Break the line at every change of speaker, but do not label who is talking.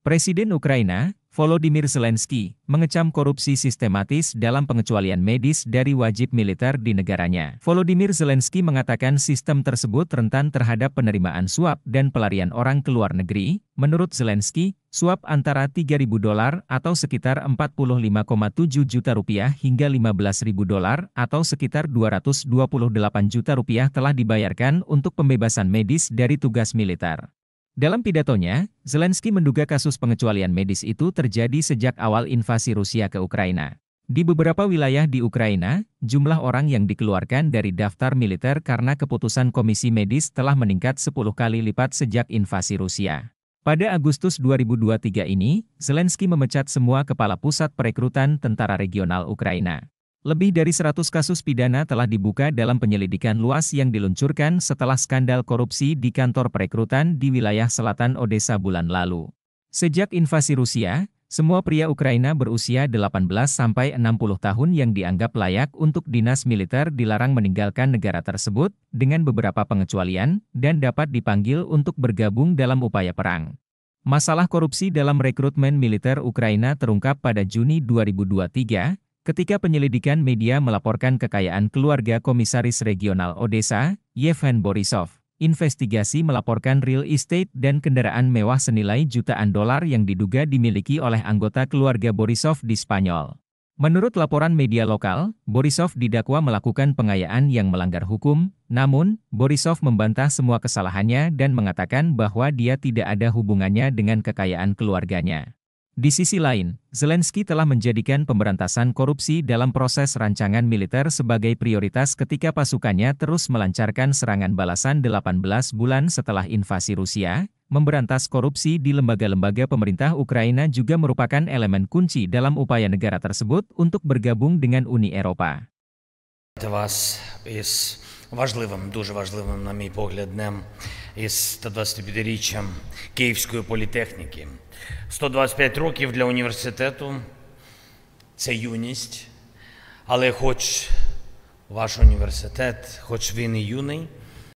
Presiden Ukraina, Volodymyr Zelensky, mengecam korupsi sistematis dalam pengecualian medis dari wajib militer di negaranya. Volodymyr Zelensky mengatakan sistem tersebut rentan terhadap penerimaan suap dan pelarian orang ke luar negeri. Menurut Zelensky, suap antara 3.000 dolar atau sekitar 45,7 juta rupiah hingga 15.000 dolar atau sekitar 228 juta rupiah telah dibayarkan untuk pembebasan medis dari tugas militer. Dalam pidatonya, Zelensky menduga kasus pengecualian medis itu terjadi sejak awal invasi Rusia ke Ukraina. Di beberapa wilayah di Ukraina, jumlah orang yang dikeluarkan dari daftar militer karena keputusan komisi medis telah meningkat 10 kali lipat sejak invasi Rusia. Pada Agustus 2023 ini, Zelensky memecat semua kepala pusat perekrutan tentara regional Ukraina. Lebih dari 100 kasus pidana telah dibuka dalam penyelidikan luas yang diluncurkan setelah skandal korupsi di kantor perekrutan di wilayah selatan Odessa bulan lalu. Sejak invasi Rusia, semua pria Ukraina berusia 18-60 sampai tahun yang dianggap layak untuk dinas militer dilarang meninggalkan negara tersebut, dengan beberapa pengecualian, dan dapat dipanggil untuk bergabung dalam upaya perang. Masalah korupsi dalam rekrutmen militer Ukraina terungkap pada Juni 2023, Ketika penyelidikan media melaporkan kekayaan keluarga Komisaris Regional Odessa, Yevhen Borisov, investigasi melaporkan real estate dan kendaraan mewah senilai jutaan dolar yang diduga dimiliki oleh anggota keluarga Borisov di Spanyol. Menurut laporan media lokal, Borisov didakwa melakukan pengayaan yang melanggar hukum, namun, Borisov membantah semua kesalahannya dan mengatakan bahwa dia tidak ada hubungannya dengan kekayaan keluarganya. Di sisi lain, Zelensky telah menjadikan pemberantasan korupsi dalam proses rancangan militer sebagai prioritas ketika pasukannya terus melancarkan serangan balasan 18 bulan setelah invasi Rusia. Memberantas korupsi di lembaga-lembaga pemerintah Ukraina juga merupakan elemen kunci dalam upaya negara tersebut untuk bergabung dengan Uni Eropa.
із 125-річчям Київської політехніки. 125 років для університету це юність, але хоч ваш університет, хоч він і юний,